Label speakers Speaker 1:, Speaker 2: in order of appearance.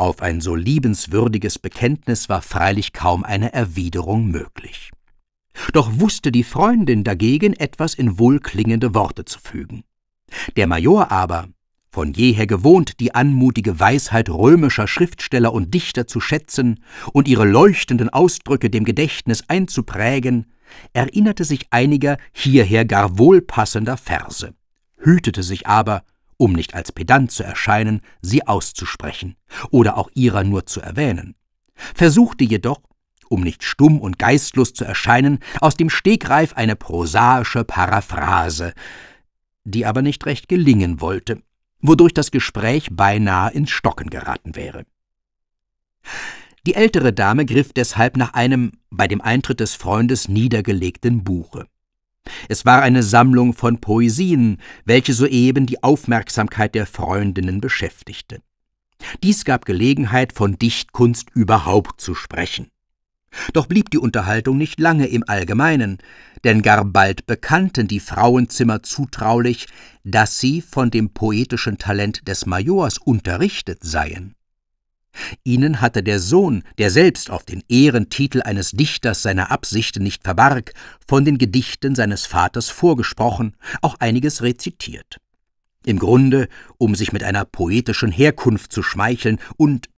Speaker 1: Auf ein so liebenswürdiges Bekenntnis war freilich kaum eine Erwiderung möglich. Doch wusste die Freundin dagegen etwas in wohlklingende Worte zu fügen. Der Major aber, von jeher gewohnt, die anmutige Weisheit römischer Schriftsteller und Dichter zu schätzen und ihre leuchtenden Ausdrücke dem Gedächtnis einzuprägen, erinnerte sich einiger hierher gar wohlpassender Verse, hütete sich aber, um nicht als Pedant zu erscheinen, sie auszusprechen oder auch ihrer nur zu erwähnen, versuchte jedoch, um nicht stumm und geistlos zu erscheinen, aus dem Stegreif eine prosaische Paraphrase, die aber nicht recht gelingen wollte, wodurch das Gespräch beinahe ins Stocken geraten wäre. Die ältere Dame griff deshalb nach einem bei dem Eintritt des Freundes niedergelegten Buche. Es war eine Sammlung von Poesien, welche soeben die Aufmerksamkeit der Freundinnen beschäftigte. Dies gab Gelegenheit, von Dichtkunst überhaupt zu sprechen. Doch blieb die Unterhaltung nicht lange im Allgemeinen, denn gar bald bekannten die Frauenzimmer zutraulich, dass sie von dem poetischen Talent des Majors unterrichtet seien. Ihnen hatte der Sohn, der selbst auf den Ehrentitel eines Dichters seine Absichten nicht verbarg, von den Gedichten seines Vaters vorgesprochen, auch einiges rezitiert. Im Grunde, um sich mit einer poetischen Herkunft zu schmeicheln und